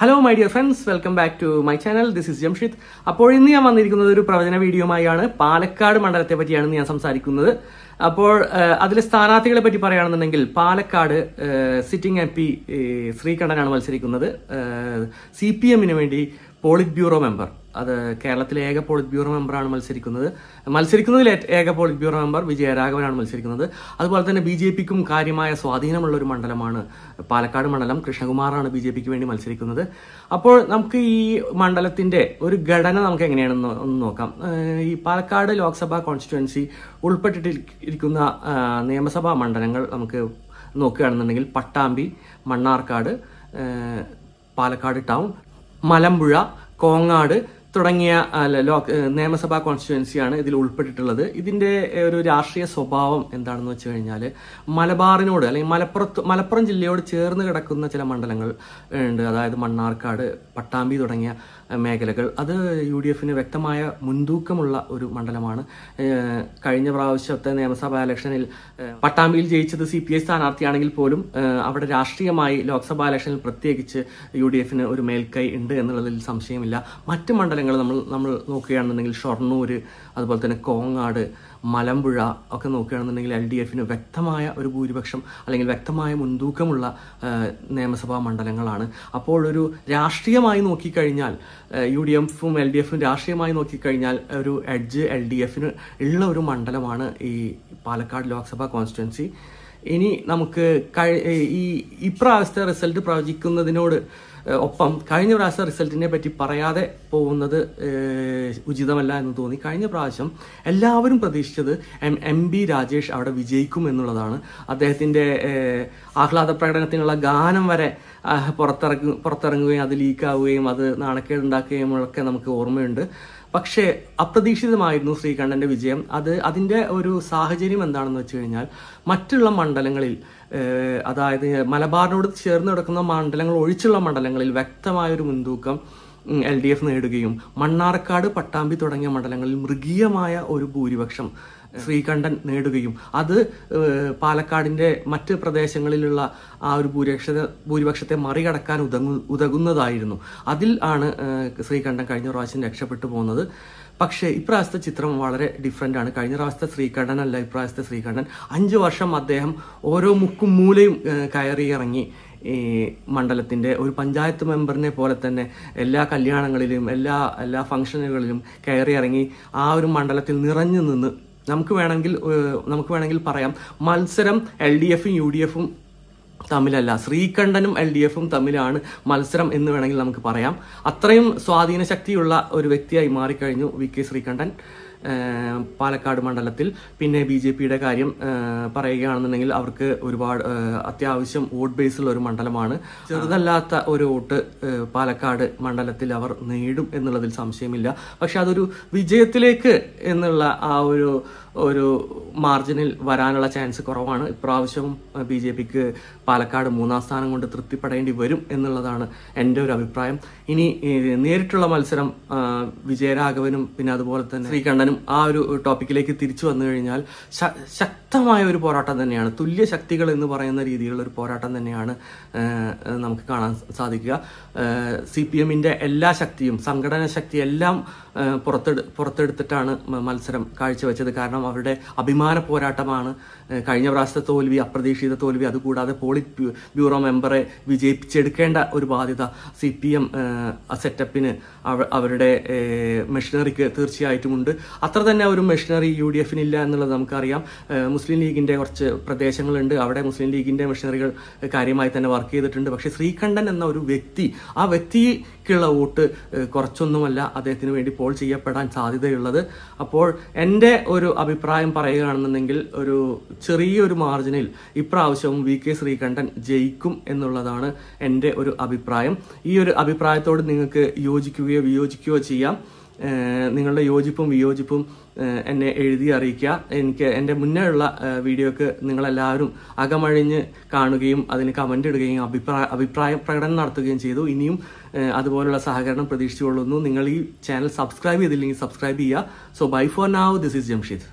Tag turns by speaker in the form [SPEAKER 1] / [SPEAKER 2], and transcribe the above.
[SPEAKER 1] hello my dear friends welcome back to my channel this is Jamshid അപ്പോൾ ഇന്ന് ഞാൻ വന്നിരിക്കുന്നത് ഒരു പ്രവചന വീഡിയോയുമായാണ് പാലക്കാട് മണ്ഡലത്തെ പറ്റിയാണ് ഞാൻ സംസാരിക്കുന്നത് അപ്പോൾ അതിലെ സ്ഥാനാർത്ഥികളെ പറ്റി പറയുകയാണെന്നുണ്ടെങ്കിൽ പാലക്കാട് സിറ്റിംഗ് എം പി ശ്രീകണ്ഠനാണ് മത്സരിക്കുന്നത് സി പി എമ്മിന് വേണ്ടി പോളിറ്റ് ബ്യൂറോ മെമ്പർ അത് കേരളത്തിലെ ഏക പോളിറ്റ് ബ്യൂറോ മെമ്പറാണ് മത്സരിക്കുന്നത് മത്സരിക്കുന്നതിൽ ഏക പോളിറ്റ് ബ്യൂറോ മെമ്പർ വിജയരാഘവനാണ് മത്സരിക്കുന്നത് അതുപോലെ തന്നെ ബി ജെ പിക്കും കാര്യമായ സ്വാധീനമുള്ള ഒരു മണ്ഡലമാണ് പാലക്കാട് മണ്ഡലം കൃഷ്ണകുമാറാണ് ബി ജെ പിക്ക് വേണ്ടി മത്സരിക്കുന്നത് അപ്പോൾ നമുക്ക് ഈ മണ്ഡലത്തിന്റെ ഒരു ഘടന നമുക്ക് എങ്ങനെയാണെന്ന് ഒന്ന് നോക്കാം ഈ പാലക്കാട് ലോക്സഭാ കോൺസ്റ്റിറ്റുവൻസി ഉൾപ്പെട്ടിട്ടിരിക്കുന്ന നിയമസഭാ മണ്ഡലങ്ങൾ നമുക്ക് നോക്കുകയാണെന്നുണ്ടെങ്കിൽ പട്ടാമ്പി മണ്ണാർക്കാട് പാലക്കാട് ടൗൺ മലമ്പുഴ കോങ്ങാട് തുടങ്ങിയ അല്ല നിയമസഭാ കോൺസ്റ്റിറ്റുവൻസിയാണ് ഇതിൽ ഉൾപ്പെട്ടിട്ടുള്ളത് ഇതിന്റെ ഒരു രാഷ്ട്രീയ സ്വഭാവം എന്താണെന്ന് വെച്ച് കഴിഞ്ഞാൽ മലബാറിനോട് അല്ലെങ്കിൽ മലപ്പുറത്ത് മലപ്പുറം ജില്ലയോട് ചേർന്ന് കിടക്കുന്ന ചില മണ്ഡലങ്ങൾ ഉണ്ട് അതായത് മണ്ണാർക്കാട് പട്ടാമ്പി തുടങ്ങിയ മേഖലകൾ അത് യു ഡി എഫിന് വ്യക്തമായ മുൻതൂക്കമുള്ള ഒരു മണ്ഡലമാണ് കഴിഞ്ഞ പ്രാവശ്യത്തെ നിയമസഭാ ഇലക്ഷനിൽ പട്ടാമ്പിയിൽ ജയിച്ചത് സി പി ഐ സ്ഥാനാർത്ഥിയാണെങ്കിൽ പോലും അവിടെ രാഷ്ട്രീയമായി ലോക്സഭാ ഇലക്ഷനിൽ പ്രത്യേകിച്ച് യു ഡി എഫിന് ഒരു മേൽക്കൈ ഉണ്ട് എന്നുള്ളതിൽ സംശയമില്ല മറ്റ് മണ്ഡലം സ്ഥലങ്ങൾ നമ്മൾ നമ്മൾ നോക്കുകയാണെന്നുണ്ടെങ്കിൽ ഷൊർണൂർ അതുപോലെ തന്നെ കോങ്ങാട് മലമ്പുഴ ഒക്കെ നോക്കുകയാണെന്നുണ്ടെങ്കിൽ എൽ ഡി എഫിന് വ്യക്തമായ ഒരു ഭൂരിപക്ഷം അല്ലെങ്കിൽ വ്യക്തമായ മുൻതൂക്കമുള്ള നിയമസഭാ മണ്ഡലങ്ങളാണ് അപ്പോൾ ഒരു രാഷ്ട്രീയമായി നോക്കിക്കഴിഞ്ഞാൽ യു ഡി എഫും എൽ ഡി എഫും രാഷ്ട്രീയമായി നോക്കിക്കഴിഞ്ഞാൽ ഒരു എഡ്ജ് എൽ ഡി എഫിന് ഉള്ള ഒരു മണ്ഡലമാണ് ഈ പാലക്കാട് ലോക്സഭാ കോൺസ്റ്റിറ്റ്വൻസി ഇനി നമുക്ക് ഈ ഇപ്രാവശ്യത്തെ റിസൾട്ട് പ്രവചിക്കുന്നതിനോട് ഒപ്പം കഴിഞ്ഞ പ്രാവശ്യം റിസൾട്ടിനെ പറ്റി പറയാതെ പോകുന്നത് ഉചിതമല്ല എന്ന് തോന്നി കഴിഞ്ഞ പ്രാവശ്യം എല്ലാവരും പ്രതീക്ഷിച്ചത് എം എം ബി രാജേഷ് അവിടെ വിജയിക്കും എന്നുള്ളതാണ് അദ്ദേഹത്തിൻ്റെ ആഹ്ലാദ പ്രകടനത്തിനുള്ള ഗാനം വരെ പുറത്തിറങ്ങി പുറത്തിറങ്ങുകയും അത് ലീക്കാവുകയും അത് നാണക്കേടുണ്ടാക്കുകയും ഒക്കെ നമുക്ക് ഓർമ്മയുണ്ട് പക്ഷേ അപ്രതീക്ഷിതമായിരുന്നു ശ്രീകണ്ഠന്റെ വിജയം അത് അതിൻ്റെ ഒരു സാഹചര്യം എന്താണെന്ന് വെച്ച് കഴിഞ്ഞാൽ മറ്റുള്ള മണ്ഡലങ്ങളിൽ അതായത് മലബാറിനോട് ചേർന്ന് കിടക്കുന്ന മണ്ഡലങ്ങൾ ഒഴിച്ചുള്ള മണ്ഡലങ്ങളിൽ വ്യക്തമായൊരു മുൻതൂക്കം എൽ ഡി എഫ് നേടുകയും മണ്ണാർക്കാട് പട്ടാമ്പി തുടങ്ങിയ മണ്ഡലങ്ങളിൽ മൃഗീയമായ ഒരു ഭൂരിപക്ഷം ശ്രീകണ്ഠൻ നേടുകയും അത് പാലക്കാടിന്റെ മറ്റ് പ്രദേശങ്ങളിലുള്ള ആ ഒരു ഭൂരിപക്ഷ ഭൂരിപക്ഷത്തെ മറികടക്കാൻ ഉതങ്ങു ഉതകുന്നതായിരുന്നു അതിൽ ആണ് ശ്രീകണ്ഠൻ കഴിഞ്ഞ പ്രാവശ്യം രക്ഷപ്പെട്ടു പോകുന്നത് പക്ഷേ ഇപ്രാവശ്യത്തെ ചിത്രം വളരെ ഡിഫറെൻ്റ് ആണ് കഴിഞ്ഞ പ്രാവശ്യത്തെ ശ്രീകണ്ഠനല്ല അല്ല ഇപ്രാവശ്യത്തെ ശ്രീകണ്ഠൻ അഞ്ച് വർഷം അദ്ദേഹം ഓരോ മുക്കും മൂലയും കയറി ഇറങ്ങി ഈ മണ്ഡലത്തിൻ്റെ ഒരു പഞ്ചായത്ത് മെമ്പറിനെ പോലെ തന്നെ എല്ലാ കല്യാണങ്ങളിലും എല്ലാ എല്ലാ ഫംഗ്ഷനുകളിലും കയറി ഇറങ്ങി ആ ഒരു മണ്ഡലത്തിൽ നിറഞ്ഞു നിന്ന് നമുക്ക് വേണമെങ്കിൽ നമുക്ക് വേണമെങ്കിൽ പറയാം മത്സരം എൽ ഡി എഫും യു ഡി എഫും തമ്മിലല്ല ശ്രീകണ്ഠനും എൽ ഡി എഫും തമ്മിലാണ് മത്സരം എന്ന് വേണമെങ്കിൽ നമുക്ക് പറയാം അത്രയും സ്വാധീന ശക്തിയുള്ള ഒരു വ്യക്തിയായി മാറിക്കഴിഞ്ഞു വി കെ ശ്രീകണ്ഠൻ പാലക്കാട് മണ്ഡലത്തിൽ പിന്നെ ബി ജെ പിയുടെ കാര്യം പറയുകയാണെന്നുണ്ടെങ്കിൽ അവർക്ക് ഒരുപാട് അത്യാവശ്യം വോട്ട് ബേസുള്ള ഒരു മണ്ഡലമാണ് ചെറുതല്ലാത്ത ഒരു വോട്ട് പാലക്കാട് മണ്ഡലത്തിൽ അവർ നേടും എന്നുള്ളതിൽ സംശയമില്ല പക്ഷെ അതൊരു വിജയത്തിലേക്ക് എന്നുള്ള ആ ഒരു ഒരു മാർജിനിൽ വരാനുള്ള ചാൻസ് കുറവാണ് ഇപ്രാവശ്യവും ബി ജെ പിക്ക് പാലക്കാട് മൂന്നാം സ്ഥാനം കൊണ്ട് തൃപ്തിപ്പെടേണ്ടി വരും എന്നുള്ളതാണ് എൻ്റെ ഒരു അഭിപ്രായം ഇനി നേരിട്ടുള്ള മത്സരം വിജയരാഘവനും പിന്നെ അതുപോലെ തന്നെ ശ്രീകണ്ഠനും ആ ഒരു ടോപ്പിക്കിലേക്ക് തിരിച്ചു വന്നു കഴിഞ്ഞാൽ ശക്തമായ ഒരു പോരാട്ടം തന്നെയാണ് തുല്യ ശക്തികൾ എന്ന് പറയുന്ന രീതിയിലുള്ള ഒരു പോരാട്ടം തന്നെയാണ് നമുക്ക് കാണാൻ സാധിക്കുക സി പി എമ്മിൻ്റെ എല്ലാ ശക്തിയും സംഘടന ശക്തി എല്ലാം പുറത്തെടു പുറത്തെടുത്തിട്ടാണ് മത്സരം കാഴ്ചവെച്ചത് കാരണം അവരുടെ അഭിമാന പോരാട്ടമാണ് കഴിഞ്ഞ പ്രാവശ്യത്തെ തോൽവി അപ്രതീക്ഷിത തോൽവി അതുകൂടാതെ പോളിറ്റ് ബ്യൂറോ മെമ്പറെ വിജയിപ്പിച്ചെടുക്കേണ്ട ഒരു ബാധ്യത സി പി എം സെറ്റപ്പിന് അവരുടെ മെഷീനറിക്ക് തീർച്ചയായിട്ടുമുണ്ട് അത്ര തന്നെ ഒരു മെഷീനറി യു ഡി എഫിനില്ല എന്നുള്ളത് നമുക്കറിയാം മുസ്ലിം ലീഗിന്റെ കുറച്ച് പ്രദേശങ്ങളുണ്ട് അവിടെ മുസ്ലിം ലീഗിന്റെ മിഷണറികൾ കാര്യമായി തന്നെ വർക്ക് ചെയ്തിട്ടുണ്ട് പക്ഷേ ശ്രീകണ്ഠൻ എന്ന ഒരു വ്യക്തി ആ വ്യക്തിക്കുള്ള വോട്ട് കുറച്ചൊന്നുമല്ല അദ്ദേഹത്തിന് വേണ്ടി പോൾ ചെയ്യപ്പെടാൻ സാധ്യതയുള്ളത് അപ്പോൾ എൻ്റെ ഒരു അഭിപ്രായം പറയുകയാണെന്നുണ്ടെങ്കിൽ ഒരു ചെറിയൊരു മാർജിനിൽ ഇപ്രാവശ്യവും വി കെ ശ്രീകണ്ഠൻ ജയിക്കും എന്നുള്ളതാണ് എൻ്റെ ഒരു അഭിപ്രായം ഈ ഒരു അഭിപ്രായത്തോട് നിങ്ങൾക്ക് യോജിക്കുകയോ വിയോജിക്കുകയോ ചെയ്യാം നിങ്ങളുടെ യോജിപ്പും വിയോജിപ്പും എന്നെ എഴുതി അറിയിക്കുക എനിക്ക് എൻ്റെ മുന്നേ ഉള്ള വീഡിയോക്ക് നിങ്ങളെല്ലാവരും അകമഴിഞ്ഞ് കാണുകയും അതിന് കമൻ്റ് ഇടുകയും അഭിപ്രായ അഭിപ്രായ പ്രകടനം നടത്തുകയും ചെയ്തു ഇനിയും അതുപോലുള്ള സഹകരണം പ്രതീക്ഷിച്ചുകൊള്ളുന്നു നിങ്ങൾ ഈ ചാനൽ സബ്സ്ക്രൈബ് ചെയ്തില്ലെങ്കിൽ സബ്സ്ക്രൈബ് ചെയ്യുക so bye for now this is Jamsheed